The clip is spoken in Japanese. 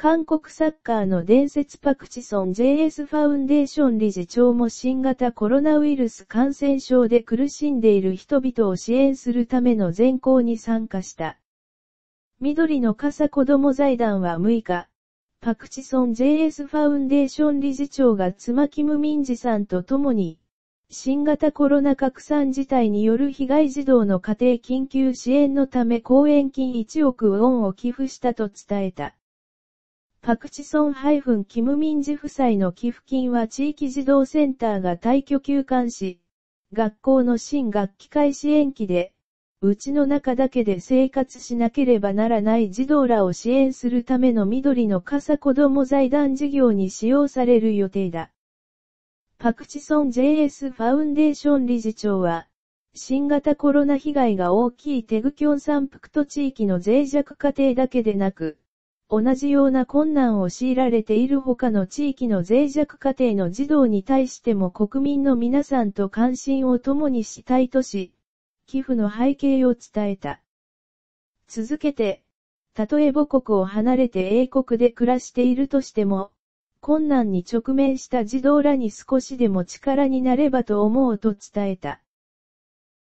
韓国サッカーの伝説パクチソン JS ファウンデーション理事長も新型コロナウイルス感染症で苦しんでいる人々を支援するための全校に参加した。緑の傘子ども財団は6日、パクチソン JS ファウンデーション理事長が妻キムミンジさんと共に、新型コロナ拡散事態による被害児童の家庭緊急支援のため講演金1億ウォンを寄付したと伝えた。パクチソンキム・ミンジ夫妻の寄付金は地域児童センターが退去休館し、学校の新学期開始延期で、うちの中だけで生活しなければならない児童らを支援するための緑の傘子ども財団事業に使用される予定だ。パクチソン JS ファウンデーション理事長は、新型コロナ被害が大きいテグキョン山腹と地域の脆弱家庭だけでなく、同じような困難を強いられている他の地域の脆弱家庭の児童に対しても国民の皆さんと関心を共にしたいとし、寄付の背景を伝えた。続けて、たとえ母国を離れて英国で暮らしているとしても、困難に直面した児童らに少しでも力になればと思うと伝えた。